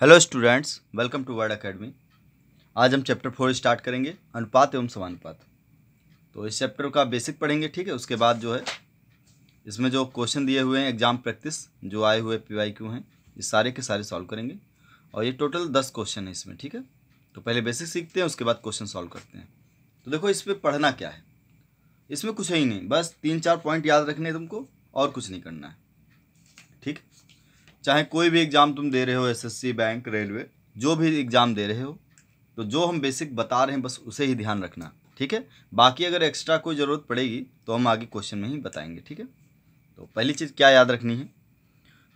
Hello students welcome to word academy आज हम chapter four start करेंगे अनुपात एवं समानुपात तो इस चैप्टर का बेसिक पढ़ेंगे ठीक है उसके बाद जो है इसमें जो क्वेश्चन दिए हुए हैं एग्जाम प्रैक्टिस जो आए हुए पी वाई क्यू हैं ये सारे के सारे सॉल्व करेंगे और ये टोटल दस क्वेश्चन है इसमें ठीक है तो पहले बेसिक सीखते हैं उसके बाद क्वेश्चन सॉल्व करते हैं तो देखो इस पर पढ़ना क्या है इसमें कुछ है ही नहीं बस तीन चार पॉइंट याद रखने तुमको और कुछ नहीं करना है चाहे कोई भी एग्ज़ाम तुम दे रहे हो एसएससी बैंक रेलवे जो भी एग्ज़ाम दे रहे हो तो जो हम बेसिक बता रहे हैं बस उसे ही ध्यान रखना ठीक है बाकी अगर एक्स्ट्रा कोई ज़रूरत पड़ेगी तो हम आगे क्वेश्चन में ही बताएंगे ठीक है तो पहली चीज़ क्या याद रखनी है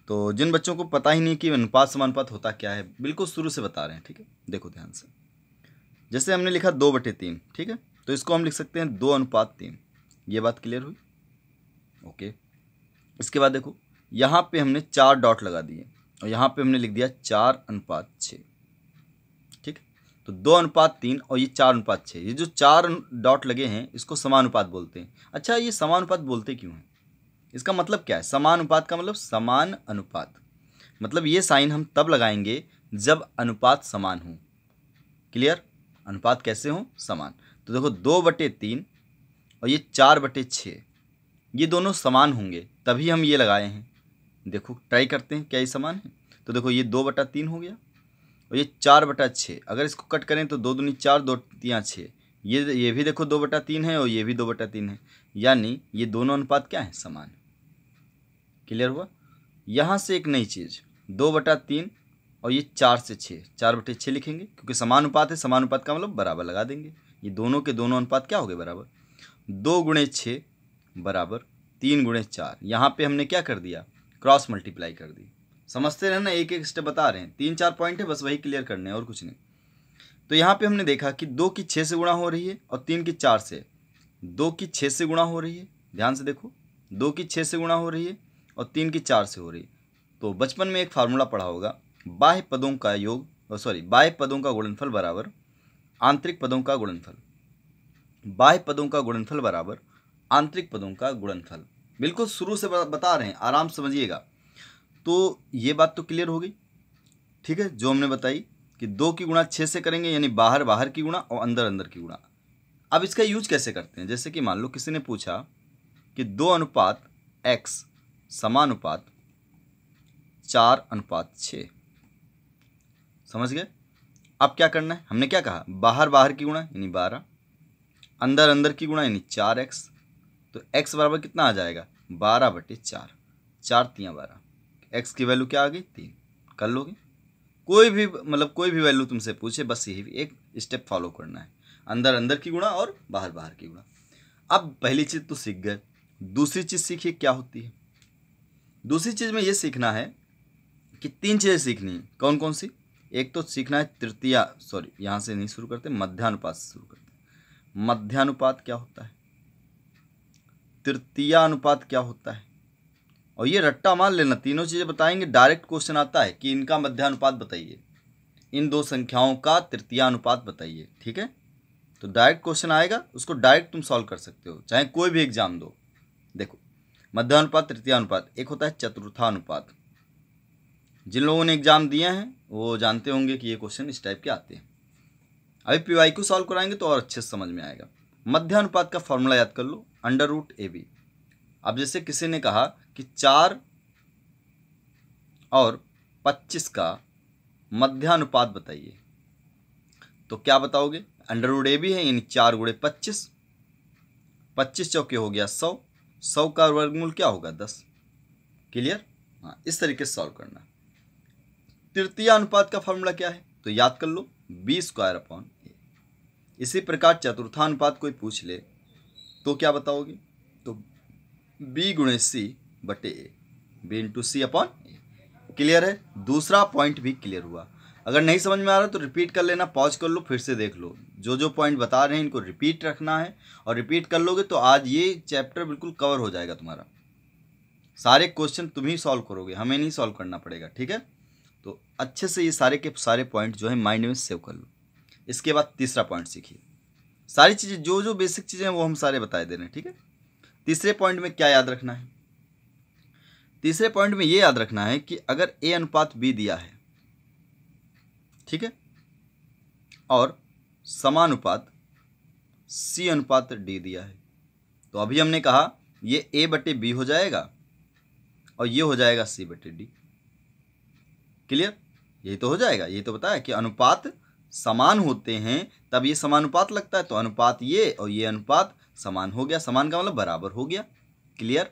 तो जिन बच्चों को पता ही नहीं कि अनुपात समानुपात होता क्या है बिल्कुल शुरू से बता रहे हैं ठीक है देखो ध्यान से जैसे हमने लिखा दो बटे तीन ठीक है तो इसको हम लिख सकते हैं दो अनुपात तीन ये बात क्लियर हुई ओके इसके बाद देखो यहाँ पे हमने चार डॉट लगा दिए और यहाँ पे हमने लिख दिया चार अनुपात छः ठीक तो दो अनुपात तीन और ये चार अनुपात छः ये जो चार डॉट लगे हैं इसको समानुपात बोलते हैं अच्छा ये समानुपात बोलते क्यों हैं इसका मतलब क्या है समानुपात का मतलब समान अनुपात मतलब ये साइन हम तब लगाएंगे जब अनुपात समान हो क्लियर अनुपात कैसे हो समान तो देखो दो बटे तीन और ये चार बटे छः ये दोनों समान होंगे तभी हम ये लगाए हैं देखो ट्राई करते हैं क्या ये समान है तो देखो ये दो बटा तीन हो गया और ये चार बटा छः अगर इसको कट करें तो दो दूनी चार दो तियाँ छः ये ये भी देखो दो बटा तीन है और ये भी दो बटा तीन है यानी ये दोनों अनुपात क्या है समान क्लियर हुआ यहाँ से एक नई चीज़ दो बटा तीन और ये चार से छः चार बटे छः लिखेंगे क्योंकि समान अनुपात है समान अनुपात का मतलब बराबर लगा देंगे ये दोनों के दोनों अनुपात क्या हो गए बराबर दो गुणे छः बराबर तीन गुणे चार यहाँ पर हमने क्या कर दिया क्रॉस मल्टीप्लाई कर दी समझते ना एक एक स्टेप बता रहे हैं तीन चार पॉइंट है बस वही क्लियर करने हैं और कुछ नहीं तो यहाँ पे हमने देखा कि दो की छः से गुणा हो रही है और तीन की चार से दो की छः से गुणा हो रही है ध्यान से देखो दो की छः से गुणा हो रही है और तीन की चार से हो रही है तो बचपन में एक फार्मूला पढ़ा होगा बाह्य पदों का योग सॉरी बाह्य पदों का गुणनफल बराबर आंतरिक पदों का गुणनफल बाह्य पदों का गुणनफल बराबर आंतरिक पदों का गुणनफल बिल्कुल शुरू से बता रहे हैं आराम समझिएगा तो ये बात तो क्लियर हो गई ठीक है जो हमने बताई कि दो की गुणा छः से करेंगे यानी बाहर बाहर की गुणा और अंदर अंदर की गुणा अब इसका यूज कैसे करते हैं जैसे कि मान लो किसी ने पूछा कि दो अनुपात एक्स समानुपात चार अनुपात छः समझ गए अब क्या करना है हमने क्या कहा बाहर बाहर की गुणा यानी बारह अंदर अंदर की गुणा यानी चार एक्स तो एक्स बराबर कितना आ जाएगा बारह बटे चार चार तियाँ बारह एक्स की वैल्यू क्या आ गई तीन कर लोगे कोई भी मतलब कोई भी वैल्यू तुमसे पूछे बस यही एक स्टेप फॉलो करना है अंदर अंदर की गुणा और बाहर बाहर की गुणा अब पहली चीज़ तो सीख गए दूसरी चीज़ सीखिए क्या होती है दूसरी चीज़ में ये सीखना है कि तीन चीज़ें सीखनी है कौन कौन सी एक तो सीखना है तृतीया सॉरी यहाँ से नहीं शुरू करते मध्यानुपात से शुरू करते मध्यानुपात क्या होता है तृतीय अनुपात क्या होता है और ये रट्टा मान लेना तीनों चीज़ें बताएंगे डायरेक्ट क्वेश्चन आता है कि इनका मध्यानुपात बताइए इन दो संख्याओं का तृतीय अनुपात बताइए ठीक है तो डायरेक्ट क्वेश्चन आएगा उसको डायरेक्ट तुम सॉल्व कर सकते हो चाहे कोई भी एग्जाम दो देखो मध्यानुपात अनुपात एक होता है चतुर्थानुपात जिन लोगों ने एग्जाम दिए हैं वो जानते होंगे कि ये क्वेश्चन इस टाइप के आते हैं अभी पी को सॉल्व कराएंगे तो और अच्छे से समझ में आएगा मध्यानुपात का फॉर्मूला याद कर लो अंडर रूट ए बी अब जैसे किसी ने कहा कि चार और पच्चीस का मध्यानुपात बताइए तो क्या बताओगे अंडर रूट ए बी है यानी चार गुड़े पच्चीस पच्चीस चौके हो गया सौ सौ का वर्गमूल क्या होगा दस क्लियर हाँ इस तरीके से सॉल्व करना तृतीय अनुपात का फॉर्मूला क्या है तो याद कर लो बी स्क्वायर अपॉन ए इसी प्रकार चतुर्थानुपात कोई पूछ ले तो क्या बताओगे तो बी गुणे सी बटे A B into C upon A clear है दूसरा पॉइंट भी क्लियर हुआ अगर नहीं समझ में आ रहा तो रिपीट कर लेना पॉज कर लो फिर से देख लो जो जो पॉइंट बता रहे हैं इनको रिपीट रखना है और रिपीट कर लोगे तो आज ये चैप्टर बिल्कुल कवर हो जाएगा तुम्हारा सारे क्वेश्चन तुम ही सॉल्व करोगे हमें नहीं सॉल्व करना पड़ेगा ठीक है तो अच्छे से ये सारे के सारे पॉइंट जो है माइंड में सेव कर लो इसके बाद तीसरा पॉइंट सीखिए सारी चीज़ें जो जो बेसिक चीज़ें हैं वो हम सारे बताए दे रहे हैं ठीक है तीसरे पॉइंट में क्या याद रखना है तीसरे पॉइंट में ये याद रखना है कि अगर ए अनुपात बी दिया है ठीक है और समानुपात सी अनुपात डी दिया है तो अभी हमने कहा ये ए बटे बी हो जाएगा और ये हो जाएगा सी बटे डी क्लियर यही तो हो जाएगा यही तो बताया कि अनुपात समान होते हैं तब ये समानुपात लगता है तो अनुपात ये और ये अनुपात समान हो गया समान का मतलब बराबर हो गया क्लियर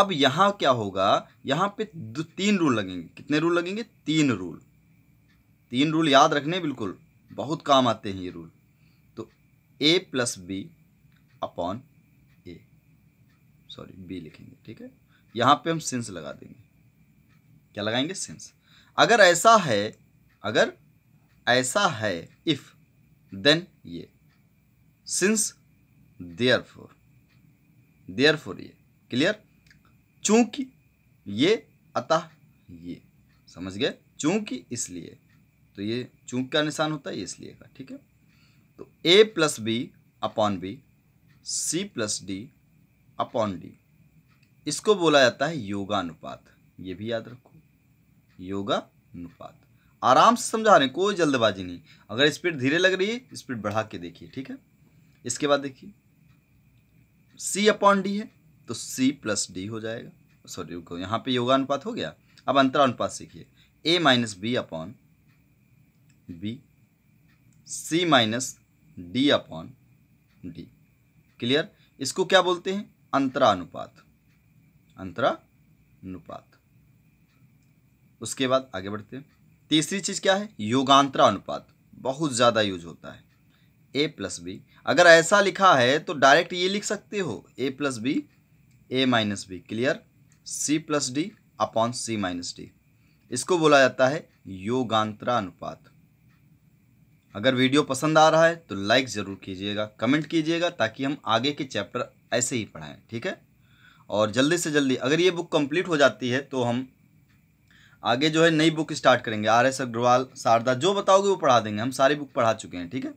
अब यहाँ क्या होगा यहाँ पे तीन रूल लगेंगे कितने रूल लगेंगे तीन रूल तीन रूल याद रखने बिल्कुल बहुत काम आते हैं ये रूल तो A plus B upon A sorry B लिखेंगे ठीक है यहाँ पे हम सिंस लगा देंगे क्या लगाएंगे सिंस अगर ऐसा है अगर ऐसा है इफ़ देन ये since therefore therefore ये क्लियर चूंकि ये अतः ये समझ गए चूंकि इसलिए तो ये चूंक का निशान होता है इसलिए का ठीक है तो A plus B upon B C plus D upon D इसको बोला जाता है योगानुपात ये भी याद रखो योगानुपात आराम से समझा रहे हैं कोई जल्दबाजी नहीं अगर स्पीड धीरे लग रही है स्पीड बढ़ा के देखिए ठीक है इसके बाद देखिए सी अपॉन डी है तो सी प्लस डी हो जाएगा सॉरी रुको यहाँ पे योगानुपात हो गया अब अंतरानुपात सीखिए A minus B upon B C minus D upon D clear इसको क्या बोलते हैं अंतरानुपात अंतरानुपात उसके बाद आगे बढ़ते हैं तीसरी चीज़ क्या है योगांतरा अनुपात बहुत ज़्यादा यूज होता है ए प्लस बी अगर ऐसा लिखा है तो डायरेक्ट ये लिख सकते हो A plus B A minus B clear C plus D upon C minus D इसको बोला जाता है योगांतरा अनुपात अगर वीडियो पसंद आ रहा है तो लाइक ज़रूर कीजिएगा कमेंट कीजिएगा ताकि हम आगे के चैप्टर ऐसे ही पढ़ाएँ ठीक है और जल्दी से जल्दी अगर ये बुक कंप्लीट हो जाती है तो हम आगे जो है नई बुक स्टार्ट करेंगे आर एस अग्रवाल शारदा जो बताओगे वो पढ़ा देंगे हम सारी बुक पढ़ा चुके हैं ठीक है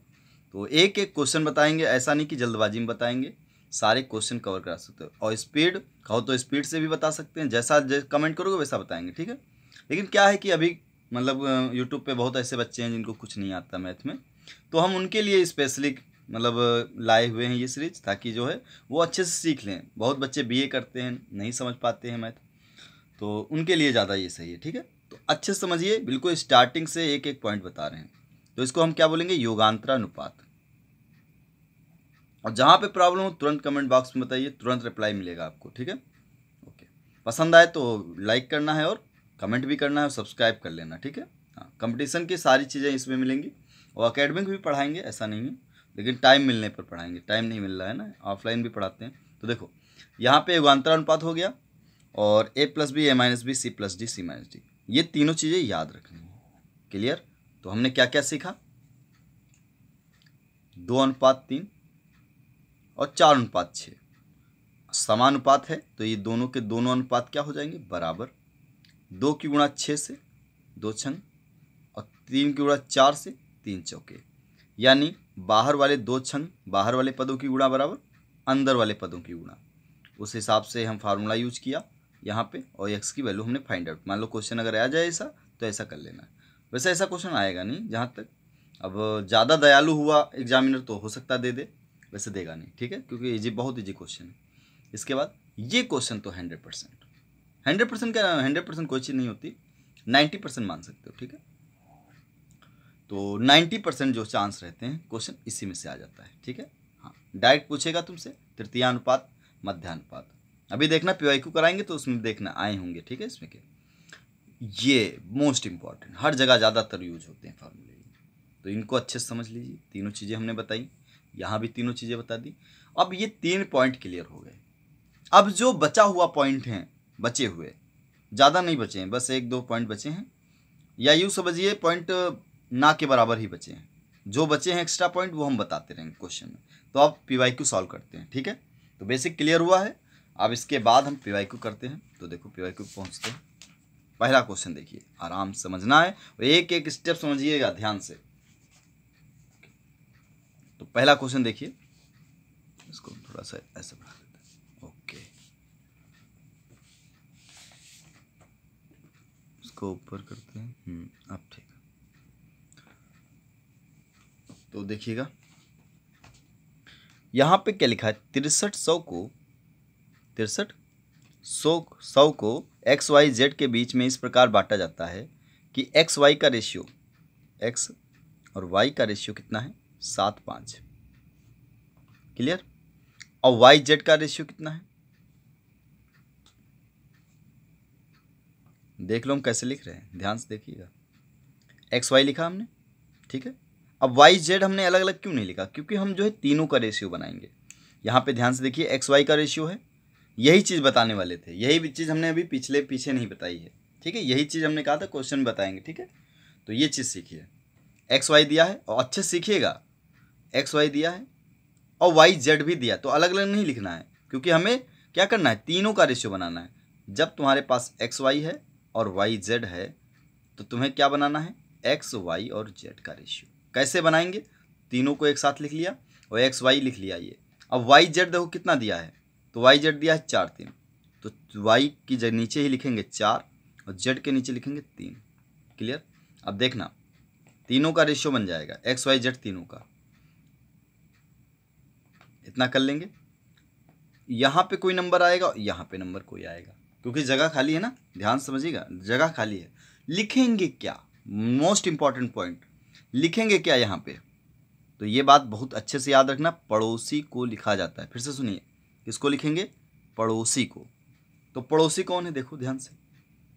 तो एक एक क्वेश्चन बताएंगे ऐसा नहीं कि जल्दबाजी में बताएंगे सारे क्वेश्चन कवर करा सकते हो और स्पीड कहो तो स्पीड से भी बता सकते हैं जैसा कमेंट करोगे वैसा बताएंगे ठीक है लेकिन क्या है कि अभी मतलब यूट्यूब पर बहुत ऐसे बच्चे हैं जिनको कुछ नहीं आता मैथ में तो हम उनके लिए स्पेशली मतलब लाए हुए हैं ये सीरीज ताकि जो है वो अच्छे से सीख लें बहुत बच्चे बीए करते हैं नहीं समझ पाते हैं मैथ तो उनके लिए ज़्यादा ये सही है ठीक है तो अच्छे से समझिए बिल्कुल स्टार्टिंग से एक एक पॉइंट बता रहे हैं तो इसको हम क्या बोलेंगे योगांतरानुपात और जहाँ पे प्रॉब्लम हो तुरंत कमेंट बॉक्स में बताइए तुरंत रिप्लाई मिलेगा आपको ठीक है ओके पसंद आए तो लाइक करना है और कमेंट भी करना है और सब्सक्राइब कर लेना ठीक है हाँ कंपटीशन की सारी चीज़ें इसमें मिलेंगी और अकेडमिक भी पढ़ाएंगे ऐसा नहीं है लेकिन टाइम मिलने पर पढ़ाएंगे टाइम नहीं मिल रहा है ना ऑफलाइन भी पढ़ाते हैं तो देखो यहाँ पे युगांतरानुपात हो गया और A plus B A minus B C plus D C minus D ये तीनों चीज़ें याद रखनी है क्लियर तो हमने क्या क्या सीखा दो अनुपात तीन और चार अनुपात छः समानुपात है तो ये दोनों के दोनों अनुपात क्या हो जाएंगे बराबर दो की गुणा छः से दो छंग और तीन की गुणा चार से तीन चौके यानी बाहर वाले दो छंग बाहर वाले पदों की गुणा बराबर अंदर वाले पदों की गुणा उस हिसाब से हम फार्मूला यूज किया यहाँ पे और एक्स की वैल्यू हमने फाइंड आउट मान लो क्वेश्चन अगर आ जाए ऐसा तो ऐसा कर लेना वैसे ऐसा क्वेश्चन आएगा नहीं जहाँ तक अब ज़्यादा दयालु हुआ एग्जामिनर तो हो सकता दे दे वैसे देगा नहीं ठीक है क्योंकि ये बहुत इजी क्वेश्चन है इसके बाद ये क्वेश्चन तो हंड्रेड परसेंट हंड्रेड परसेंट क्या हंड्रेड परसेंट कोई चीज़ नहीं होती नाइन्टी परसेंट मान सकते हो ठीक है तो नाइन्टी परसेंट जो चांस रहते हैं क्वेश्चन इसी में से आ जाता है ठीक है हाँ डायरेक्ट पूछेगा तुमसे तृतीयानुपात मध्यानुपात अभी देखना पी कराएंगे तो उसमें देखना आए होंगे ठीक है इसमें के ये मोस्ट इम्पॉर्टेंट हर जगह ज़्यादातर यूज होते हैं फार्मूले तो इनको अच्छे से समझ लीजिए तीनों चीज़ें हमने बताई यहाँ भी तीनों चीज़ें बता दी अब ये तीन पॉइंट क्लियर हो गए अब जो बचा हुआ पॉइंट हैं बचे हुए ज़्यादा नहीं बचे हैं बस एक दो पॉइंट बचे हैं या यूँ समझिए पॉइंट ना के बराबर ही बचे हैं जो बचे हैं एक्स्ट्रा पॉइंट वो हम बताते रहेंगे क्वेश्चन में तो आप पी वाई क्यू सॉल्व करते हैं ठीक है तो बेसिक क्लियर हुआ है अब इसके बाद हम पी को क्यू करते हैं तो देखो पी वाई क्यू पहुँचते हैं पहला क्वेश्चन देखिए आराम समझना है और एक एक स्टेप समझिएगा ध्यान से तो पहला क्वेश्चन देखिए इसको थोड़ा सा ऐसे बढ़ा देते हैं ओके इसको ऊपर करते हैं हम्म, अब ठीक तो देखिएगा यहां पे क्या लिखा है तिरसठ सौ को तिरसठ सौ सौ को एक्स वाई जेड के बीच में इस प्रकार बांटा जाता है कि एक्स वाई का रेशियो एक्स और वाई का रेशियो कितना है सात पाँच क्लियर और वाई जेड का रेशियो कितना है देख लो हम कैसे लिख रहे हैं ध्यान से देखिएगा एक्स वाई लिखा हमने ठीक है अब वाई जेड हमने अलग अलग क्यों नहीं लिखा क्योंकि हम जो है तीनों का रेशियो बनाएंगे यहाँ पे ध्यान से देखिए एक्स वाई का रेशियो है यही चीज़ बताने वाले थे यही चीज़ हमने अभी पिछले पीछे नहीं बताई है ठीक है यही चीज़ हमने कहा था क्वेश्चन बताएंगे ठीक है तो ये चीज़ सीखिए एक्स वाई दिया है और अच्छे सीखिएगा एक्स वाई दिया है और वाई जेड भी दिया तो अलग अलग नहीं लिखना है क्योंकि हमें क्या करना है तीनों का रेशियो बनाना है जब तुम्हारे पास एक्स वाई है और वाई जेड है तो तुम्हें क्या बनाना है एक्स वाई और जेड का रेशियो कैसे बनाएंगे तीनों को एक साथ लिख लिया और एक्स वाई लिख लिया ये अब वाई जेड देखो कितना दिया है तो वाई जेड दिया है चार तीन तो वाई की जगह नीचे ही लिखेंगे चार और जेड के नीचे लिखेंगे तीन क्लियर अब देखना तीनों का रेशियो बन जाएगा एक्स वाई जेड तीनों का इतना कर लेंगे यहाँ पे कोई नंबर आएगा और यहाँ पे नंबर कोई आएगा क्योंकि जगह खाली है ना ध्यान समझिएगा जगह खाली है लिखेंगे क्या मोस्ट इंपॉर्टेंट पॉइंट लिखेंगे क्या यहाँ पे तो ये बात बहुत अच्छे से याद रखना पड़ोसी को लिखा जाता है फिर से सुनिए किसको लिखेंगे पड़ोसी को तो पड़ोसी कौन है देखो ध्यान से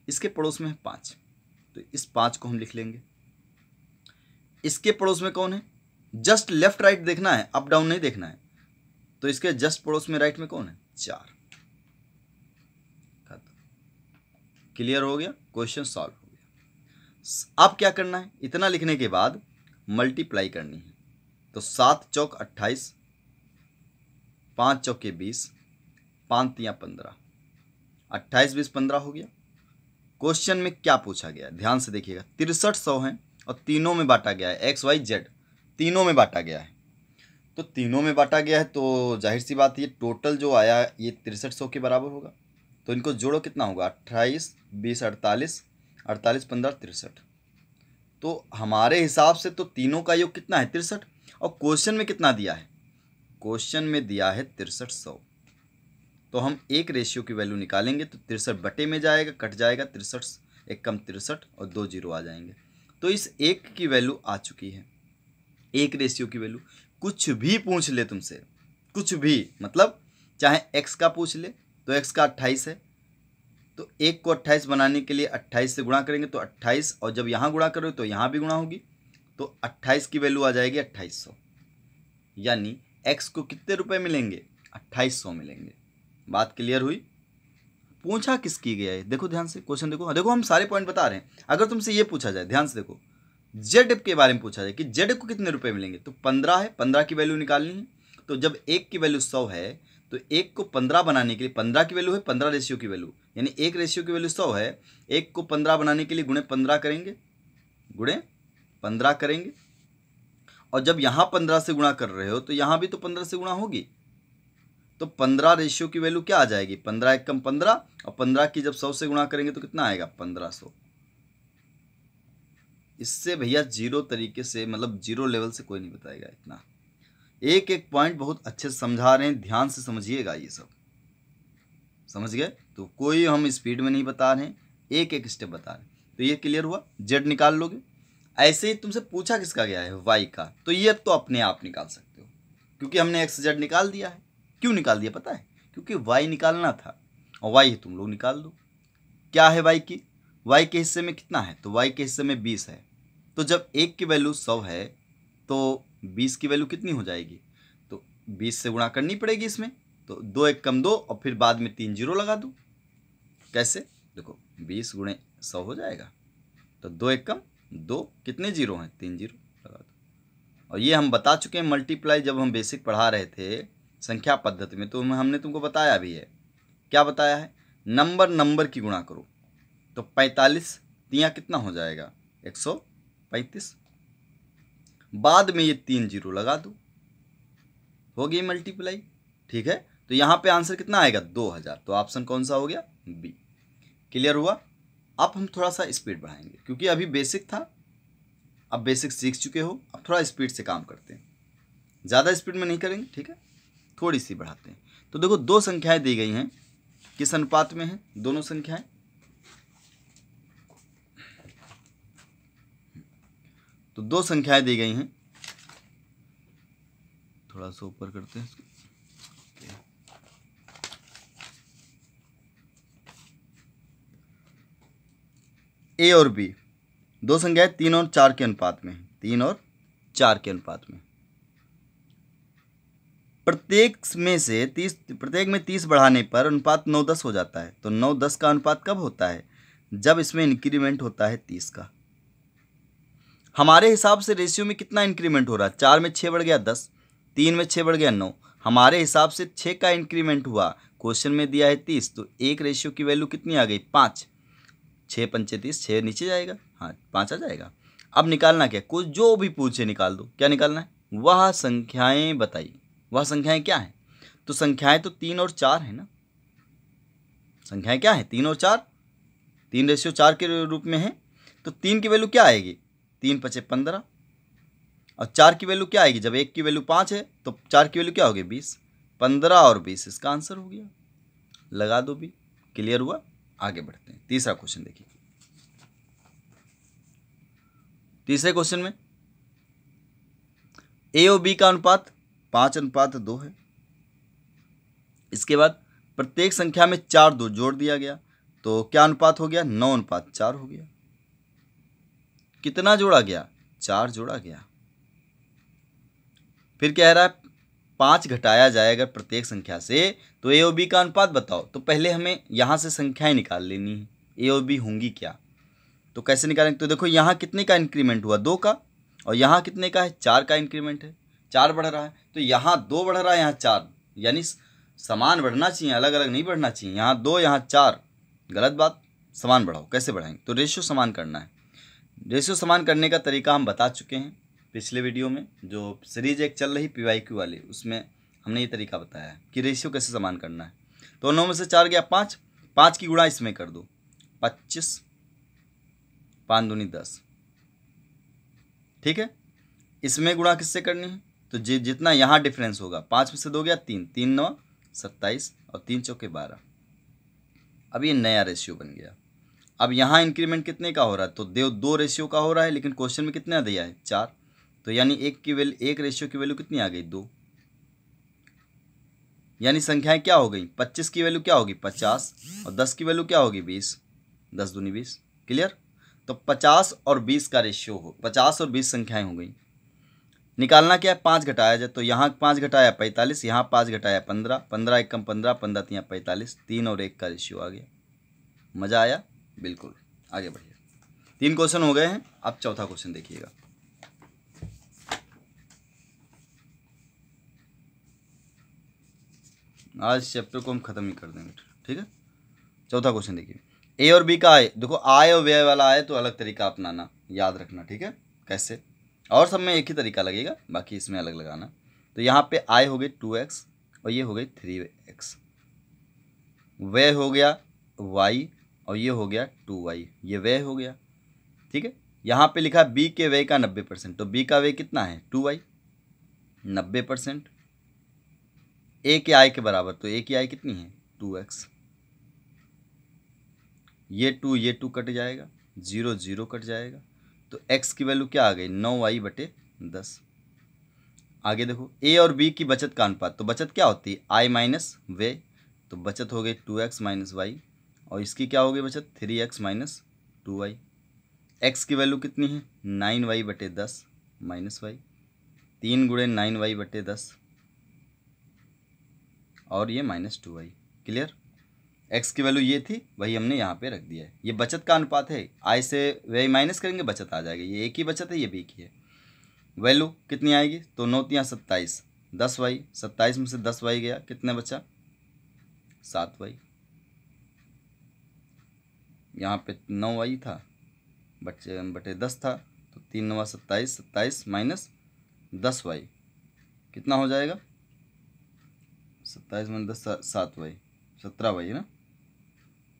इसके पड़ोस में है पाँच तो इस पाँच को हम लिख लेंगे इसके पड़ोस में कौन है जस्ट लेफ्ट राइट देखना है अप डाउन नहीं देखना है तो इसके जस्ट पड़ोस में राइट में कौन है चार क्लियर हो गया क्वेश्चन सॉल्व हो गया अब क्या करना है इतना लिखने के बाद मल्टीप्लाई करनी है तो सात चौक अट्ठाईस पाँच चौके बीस पाँच पंद्रह अट्ठाईस बीस पंद्रह हो गया क्वेश्चन में क्या पूछा गया ध्यान से देखिएगा तिरसठ सौ हैं और तीनों में बांटा गया है एक्स वाई जेड तीनों में बांटा गया है तो तीनों में बांटा गया है तो जाहिर सी बात ये टोटल जो आया ये तिरसठ सौ के बराबर होगा तो इनको जोड़ो कितना होगा अट्ठाईस बीस अड़तालीस अड़तालीस पंद्रह तिरसठ तो हमारे हिसाब से तो तीनों का योग कितना है तिरसठ और क्वेश्चन में कितना दिया है क्वेश्चन में दिया है तिरसठ सौ तो हम एक रेशियो की वैल्यू निकालेंगे तो तिरसठ बटे में जाएगा कट जाएगा तिरसठ एक कम तिरसठ और दो जीरो आ जाएंगे तो इस एक की वैल्यू आ चुकी है एक रेशियो की वैल्यू कुछ भी पूछ ले तुमसे कुछ भी मतलब चाहे एक्स का पूछ ले तो एक्स का अट्ठाईस है तो एक को अट्ठाईस बनाने के लिए अट्ठाईस से गुणा करेंगे तो अट्ठाईस और जब यहाँ गुणा करोगे तो यहाँ भी गुणा होगी तो अट्ठाईस की वैल्यू आ जाएगी अट्ठाईस सौ यानी एक्स को कितने रुपए मिलेंगे अट्ठाईस सौ मिलेंगे बात क्लियर हुई पूछा किसकी गया है देखो ध्यान से क्वेश्चन देखो हाँ, देखो हम सारे पॉइंट बता रहे हैं अगर तुमसे ये पूछा जाए ध्यान से देखो जेड के बारे में पूछा जाए कि जेड को कितने रुपए मिलेंगे तो पंद्रह है पंद्रह की वैल्यू निकालनी है तो जब एक की वैल्यू सौ है तो एक को पंद्रह बनाने के लिए पंद्रह की वैल्यू है पंद्रह रेशियो की वैल्यू यानी एक रेशियो की वैल्यू सौ है एक को पंद्रह बनाने के लिए गुणे पंद्रह करेंगे गुणे पंद्रह करेंगे और जब यहाँ पंद्रह से गुणा कर रहे हो तो यहाँ भी तो पंद्रह से गुणा होगी तो पंद्रह रेशियो की वैल्यू क्या आ जाएगी पंद्रह एक कम पंद्रह और पंद्रह की जब सौ से गुणा करेंगे तो कितना आएगा पंद्रह सौ इससे भैया जीरो तरीके से मतलब जीरो लेवल से कोई नहीं बताएगा इतना एक एक पॉइंट बहुत अच्छे से समझा रहे हैं ध्यान से समझिएगा ये सब समझ गए तो कोई हम स्पीड में नहीं बता रहे हैं एक एक स्टेप बता रहे हैं तो ये क्लियर हुआ जेड निकाल लोगे ऐसे ही तुमसे पूछा किसका गया है वाई का तो ये तो अपने आप निकाल सकते हो क्योंकि हमने एक्स जेड निकाल दिया है क्यों निकाल दिया पता है क्योंकि वाई निकालना था और वाई तुम लोग निकाल दो क्या है वाई की वाई के हिस्से में कितना है तो वाई के हिस्से में बीस है तो जब एक की वैल्यू सौ है तो बीस की वैल्यू कितनी हो जाएगी तो बीस से गुणा करनी पड़ेगी इसमें तो दो एक कम दो और फिर बाद में तीन जीरो लगा दो कैसे देखो बीस गुणे सौ हो जाएगा तो दो एक कम दो कितने जीरो हैं तीन जीरो लगा दो और ये हम बता चुके हैं मल्टीप्लाई जब हम बेसिक पढ़ा रहे थे संख्या पद्धति में तो हमने तुमको बताया भी है क्या बताया है नंबर नंबर की गुणा करो तो पैंतालीस तिया कितना हो जाएगा एक सौ पैंतीस बाद में ये तीन जीरो लगा दो हो गई मल्टीप्लाई ठीक है तो यहाँ पे आंसर कितना आएगा दो हज़ार तो ऑप्शन कौन सा हो गया बी क्लियर हुआ अब हम थोड़ा सा स्पीड बढ़ाएंगे क्योंकि अभी बेसिक था अब बेसिक सीख चुके हो अब थोड़ा स्पीड से काम करते हैं ज़्यादा स्पीड में नहीं करेंगे ठीक है थोड़ी सी बढ़ाते हैं तो देखो दो संख्याएं दी गई हैं किस अनुपात में हैं दोनों संख्याएं तो दो संख्याएं दी गई हैं थोड़ा सा ऊपर करते हैं इसको ए और बी दो संख्याएं तीन और चार के अनुपात में तीन और चार के अनुपात में प्रत्येक में से तीस प्रत्येक में तीस बढ़ाने पर अनुपात नौ दस हो जाता है तो नौ दस का अनुपात कब होता है जब इसमें इंक्रीमेंट होता है तीस का हमारे हिसाब से रेशियो में कितना इंक्रीमेंट हो रहा है चार में छः बढ़ गया दस तीन में छः बढ़ गया नौ हमारे हिसाब से छः का इंक्रीमेंट हुआ क्वेश्चन में दिया है तीस तो एक रेशियो की वैल्यू कितनी आ गई पाँच छः पंचे तीस छः नीचे जाएगा हाँ पाँच आ जाएगा अब निकालना क्या कुछ जो भी पूछे निकाल दो क्या निकालना है वह संख्याएं बताइए वह संख्याएं क्या हैं तो संख्याएं तो तीन और चार है ना संख्याएं क्या है तीन और चार तीन रेशियो चार के रूप में है तो तीन की वैल्यू क्या आएगी तीन पचे पंद्रह और चार की वैल्यू क्या आएगी जब एक की वैल्यू पाँच है तो चार की वैल्यू क्या होगी बीस पंद्रह और बीस इसका आंसर हो गया लगा दो भी क्लियर हुआ आगे बढ़ते हैं तीसरा क्वेश्चन देखिए तीसरे क्वेश्चन में ए और बी का अनुपात पांच अनुपात दो है इसके बाद प्रत्येक संख्या में चार दो जोड़ दिया गया तो क्या अनुपात हो गया नौ अनुपात चार हो गया कितना जोड़ा गया चार जोड़ा गया फिर कह रहा है पाँच घटाया जाए अगर प्रत्येक संख्या से तो ए ओ बी का अनुपात बताओ तो पहले हमें यहाँ से संख्याएं निकाल लेनी है ए ओ बी होंगी क्या तो कैसे निकालेंगे तो देखो यहाँ कितने का इंक्रीमेंट हुआ दो का और यहाँ कितने का है चार का इंक्रीमेंट है चार बढ़ रहा है तो यहाँ दो बढ़ रहा है यहाँ चार यानी समान बढ़ना चाहिए अलग अलग नहीं बढ़ना चाहिए यहाँ दो यहाँ चार गलत बात समान बढ़ाओ कैसे बढ़ाएंगे तो रेशियो समान करना है रेशियो समान करने का तरीका हम बता चुके हैं पिछले वीडियो में जो सीरीज एक चल रही पी वाई क्यू वाली उसमें हमने ये तरीका बताया है कि रेशियो कैसे समान करना है तो नौ में से चार गया पाँच पाँच की गुणा इसमें कर दो पच्चीस पाँच दूनी दस ठीक है इसमें गुणा किससे करनी है तो जि जितना यहाँ डिफरेंस होगा पाँच में से दो गया तीन तीन नौ सत्ताईस और तीन चौके बारह अब ये नया रेशियो बन गया अब यहाँ इंक्रीमेंट कितने का हो रहा है तो देव दो रेशियो का हो रहा है लेकिन क्वेश्चन में कितना दिया है चार तो यानी एक की वैल्यू एक रेशियो की वैल्यू कितनी आ गई दो यानी संख्याएं क्या हो गई पच्चीस की वैल्यू क्या होगी पचास और दस की वैल्यू क्या होगी बीस दस दूनी बीस क्लियर तो पचास और बीस का रेशियो हो पचास और बीस संख्याएं हो गई निकालना क्या है पाँच घटाया जाए तो यहाँ पाँच घटाया पैंतालीस यहाँ पाँच घटाया पंद्रह पंद्रह एक कम पंद्रह पंद्रह तीन पैंतालीस तीन और एक का रेशियो आ गया मज़ा आया बिल्कुल आगे बढ़िए तीन क्वेश्चन हो गए हैं अब चौथा क्वेश्चन देखिएगा आज इस चैप्टर को हम ख़त्म ही कर देंगे ठीक है चौथा क्वेश्चन देखिए ए और बी का आय देखो आय और व्यय वाला आय तो अलग तरीका अपनाना याद रखना ठीक है कैसे और सब में एक ही तरीका लगेगा बाकी इसमें अलग लगाना तो यहाँ पे आय हो गई टू एक्स और ये हो गई थ्री एक्स व्यय हो गया वाई और ये हो गया टू वाई ये व्यय हो गया ठीक है यहाँ पे लिखा बी के व्यय का नब्बे परसेंट तो बी का व्यय कितना है टू वाई नब्बे परसेंट ए के आई के बराबर तो ए की आई कितनी है टू एक्स ये टू ये टू कट जाएगा ज़ीरो ज़ीरो कट जाएगा तो एक्स की वैल्यू क्या आ गई नौ आई बटे दस आगे देखो ए और बी की बचत का अनुपात तो बचत क्या होती है आई माइनस वे तो बचत हो गई टू एक्स माइनस वाई और इसकी क्या होगी बचत three X minus two Y X की वैल्यू कितनी है नाइन वाई बटे दस माइनस वाई तीन गुड़े नाइन वाई बटे दस और ये माइनस टू आई क्लियर एक्स की वैल्यू ये थी वही हमने यहाँ पे रख दिया है ये बचत का अनुपात है आई से वही माइनस करेंगे बचत आ जाएगी ये एक ही बचत है ये बी की है वैल्यू कितनी आएगी तो नौ तिया सत्ताईस दस वाई सत्ताईस में से दस वाई गया कितना बचा सात वाई यहाँ पे नौ वाई था बचे बटे दस था तो तीन नवा सत्ताईस सत्ताईस माइनस दस वाई कितना हो जाएगा सत्ताईस माइनस दस सात वाई सत्रह वाई है ना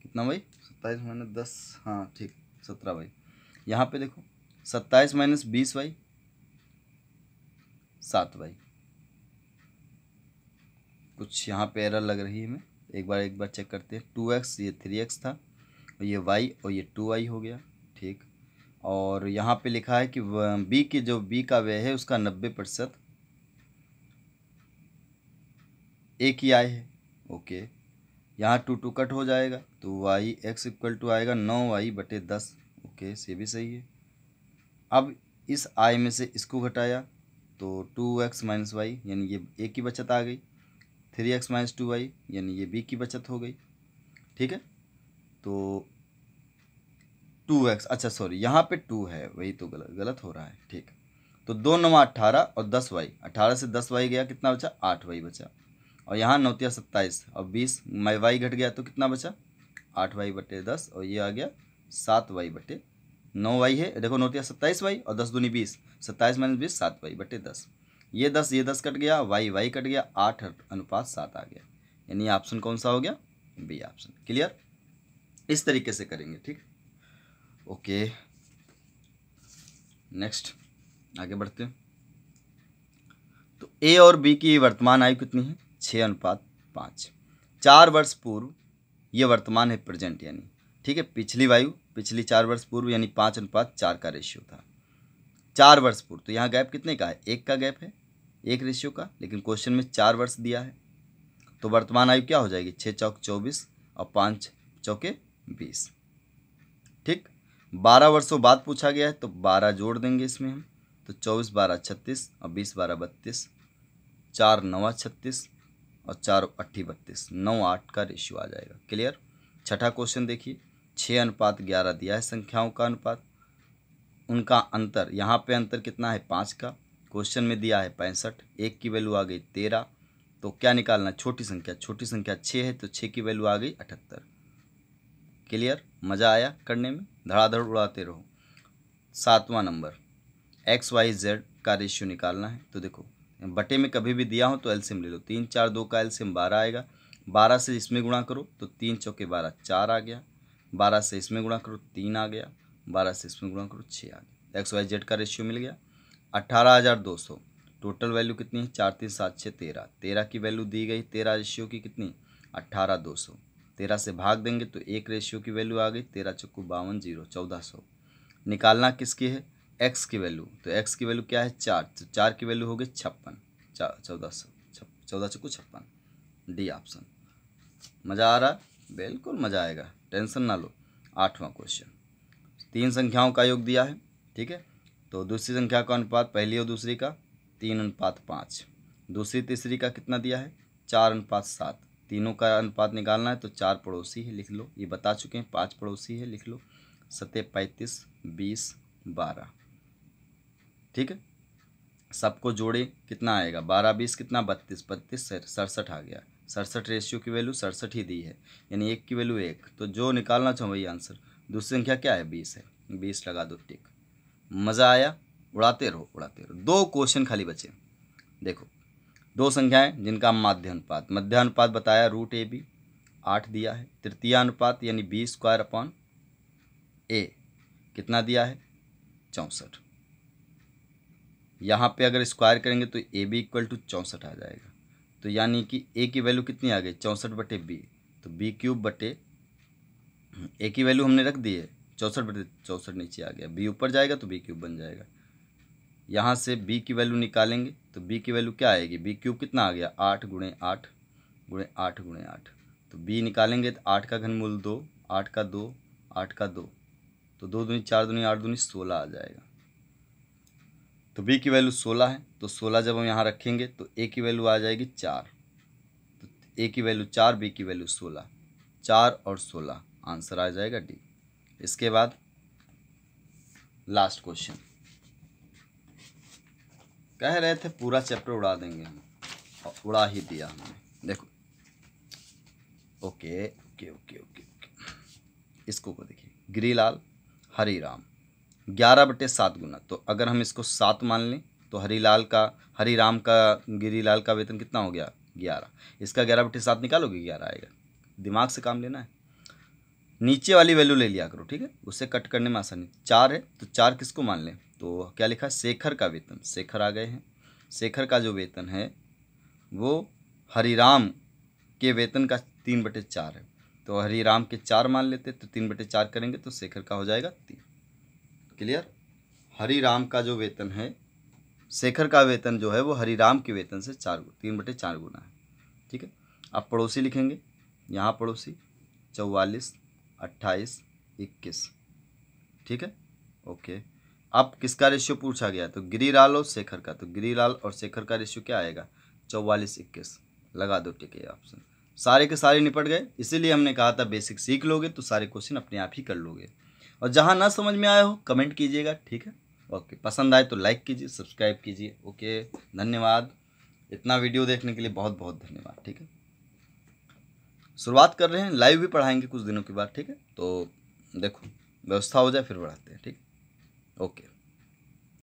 कितना वाई सत्ताईस माइनस दस हाँ ठीक सत्रह वाई यहाँ पे देखो सत्ताईस माइनस बीस वाई सात वाई कुछ यहाँ पे एरर लग रही है हमें एक बार एक बार चेक करते हैं टू एक्स ये थ्री एक्स था और ये वाई और ये टू वाई हो गया ठीक और यहाँ पे लिखा है कि बी के जो बी का व्यय है उसका नब्बे प्रतिशत एक ही आई है ओके यहाँ टू टू कट हो जाएगा तो वाई एक्स इक्वल टू आएगा नौ वाई बटे दस ओके से भी सही है अब इस आय में से इसको घटाया तो टू एक्स माइनस वाई यानी ये ए की बचत आ गई three X minus two Y यानी ये बी की बचत हो गई ठीक है तो टू एक्स अच्छा सॉरी यहाँ पे टू है वही तो गलत गलत हो रहा है ठीक तो दो नवा अट्ठारह और दस वाई अट्ठारह से दस वाई गया कितना बचा आठ वाई बचा और यहाँ नौतिया सत्ताईस और बीस मैं वाई घट गया तो कितना बचा आठ वाई बटे दस और ये आ गया सात वाई बटे नौ वाई है देखो नौतिया सत्ताईस वाई और दस दूनी बीस सत्ताईस माइनस बीस सात वाई बटे दस ये दस ये दस कट गया वाई वाई कट गया आठ अनुपात सात आ गया यानी ऑप्शन कौन सा हो गया बी ऑप्शन क्लियर इस तरीके से करेंगे ठीक ओके नेक्स्ट आगे बढ़ते हैं तो ए और बी की वर्तमान आयु कितनी है छः अनुपात पाँच चार वर्ष पूर्व ये वर्तमान है प्रेजेंट यानी ठीक है पिछली वायु पिछली चार वर्ष पूर्व यानी पाँच अनुपात चार का रेशियो था चार वर्ष पूर्व तो यहाँ गैप कितने का है एक का गैप है एक रेशियो का लेकिन क्वेश्चन में चार वर्ष दिया है तो वर्तमान आयु क्या हो जाएगी छः चौक चौबीस और पाँच चौके बीस ठीक बारह वर्षों बाद पूछा गया है तो बारह जोड़ देंगे इसमें हम तो चौबीस बारह छत्तीस और बीस बारह बत्तीस चार नवा छत्तीस और चार अट्ठी बत्तीस नौ आठ का रेशियो आ जाएगा क्लियर छठा क्वेश्चन देखिए छः अनुपात ग्यारह दिया है संख्याओं का अनुपात उनका अंतर यहाँ पे अंतर कितना है पाँच का क्वेश्चन में दिया है पैंसठ एक की वैल्यू आ गई तेरह तो क्या निकालना छोटी संख्या छोटी संख्या छः है तो छः की वैल्यू आ गई अठहत्तर क्लियर मज़ा आया करने में धड़ाधड़ उड़ाते रहो सातवां नंबर एक्स वाई जेड का रेशियो निकालना है तो देखो बटे में कभी भी दिया हो तो एल्सियम ले लो तीन चार दो का एल्सियम बारह आएगा बारह से इसमें गुणा करो तो तीन चौके बारह चार आ गया बारह से इसमें गुणा करो तीन आ गया बारह से इसमें गुणा करो छः आ गया एक्स वाई जेड का रेशियो मिल गया अट्ठारह हज़ार दो सौ टोटल वैल्यू कितनी है चार तीन सात छः तेरह तेरह की वैल्यू दी गई तेरह रेशियो की कितनी अट्ठारह दो सौ तेरह से भाग देंगे तो एक रेशियो की वैल्यू आ गई तेरह चक्कू बावन जीरो चौदह सौ निकालना किसकी है एक्स की वैल्यू तो एक्स की वैल्यू क्या है चार तो चार की वैल्यू हो गई छप्पन चार चौदह सौ चौदह चौको छप्पन डी ऑप्शन मज़ा आ रहा बिल्कुल मज़ा आएगा टेंशन ना लो आठवां क्वेश्चन तीन संख्याओं का योग दिया है ठीक है तो दूसरी संख्या का अनुपात पहली और दूसरी का तीन अनुपात पाँच दूसरी तीसरी का कितना दिया है चार अनुपात सात तीनों का अनुपात निकालना है तो चार पड़ोसी है लिख लो ये बता चुके हैं पाँच पड़ोसी है लिख लो सत्य पैंतीस बीस बारह ठीक है सबको जोड़े कितना आएगा बारह बीस कितना बत्तीस बत्तीस सड़सठ आ गया सड़सठ रेशियो की वैल्यू सड़सठ ही दी है यानी एक की वैल्यू एक तो जो निकालना चाहूँ वही आंसर दूसरी संख्या क्या है बीस है बीस लगा दो टिक मज़ा आया उड़ाते रहो उड़ाते रहो दो क्वेश्चन खाली बचे देखो दो संख्याएं जिनका अनुपात मध्यानुपात बताया रूट ए बी आठ दिया है तृतीय अनुपात यानी बी स्क्वायर अपॉन ए कितना दिया है चौंसठ यहाँ पे अगर स्क्वायर करेंगे तो ए बी इक्वल टू चौंसठ आ जाएगा तो यानी कि ए की वैल्यू कितनी आ गई चौंसठ बटे बी तो बी क्यूब बटे ए की वैल्यू हमने रख दी है चौंसठ बटे चौंसठ नीचे आ गया बी ऊपर जाएगा तो बी क्यूब बन जाएगा यहाँ से बी की वैल्यू निकालेंगे तो बी की वैल्यू क्या आएगी बी क्यूब कितना आ गया आठ गुणे आठ गुणे आठ गुणे आठ तो बी निकालेंगे तो आठ का घनमूल दो आठ का दो आठ का दो तो दो दूनी चार दूनी आठ दूनी सोलह आ जाएगा तो बी की वैल्यू सोलह है तो सोलह जब हम यहाँ रखेंगे तो ए की वैल्यू आ जाएगी चार तो ए की वैल्यू चार बी की वैल्यू सोलह चार और सोलह आंसर आ जाएगा डी इसके बाद लास्ट क्वेश्चन कह रहे थे पूरा चैप्टर उड़ा देंगे हम उड़ा ही दिया हमने देखो okay okay okay okay, okay. इसको को देखिए गिरीलाल हरी राम ग्यारह बटे सात गुना तो अगर हम इसको सात मान लें तो हरीलाल का राम का लाल का वेतन कितना हो गया ग्यारह इसका ग्यारह बटे सात निकालोगे ग्यारह आएगा दिमाग से काम लेना है नीचे वाली वैल्यू ले लिया करो ठीक है उसे कट करने में आसानी चार है तो चार किसको मान लें तो क्या लिखा शेखर का वेतन शेखर आ गए हैं शेखर का जो वेतन है वो हरिराम के वेतन का तीन बटे चार है तो हरिराम के चार मान लेते तो तीन बटे चार करेंगे तो शेखर का हो जाएगा तीन क्लियर हरी राम का जो वेतन है शेखर का वेतन जो है वो हरी राम के वेतन से चार तीन बटे चार गुना है ठीक है अब पड़ोसी लिखेंगे यहाँ पड़ोसी चौवालीस अट्ठाईस इक्कीस ठीक है ओके अब किसका रेशियो पूछा गया तो गिरिलाल और शेखर का तो गिरिलाल और शेखर का रेशियो क्या आएगा चौवालीस इक्कीस लगा दो टिके ऑप्शन सारे के सारे निपट गए इसीलिए हमने कहा था बेसिक सीख लोगे तो सारे क्वेश्चन अपने आप ही कर लोगे और जहाँ ना समझ में आया हो कमेंट कीजिएगा ठीक है ओके पसंद आए तो लाइक कीजिए सब्सक्राइब कीजिए ओके धन्यवाद इतना वीडियो देखने के लिए बहुत बहुत धन्यवाद ठीक है शुरुआत कर रहे हैं लाइव भी पढ़ाएंगे कुछ दिनों के बाद ठीक है तो देखो व्यवस्था हो जाए फिर बढ़ाते हैं ठीक ओके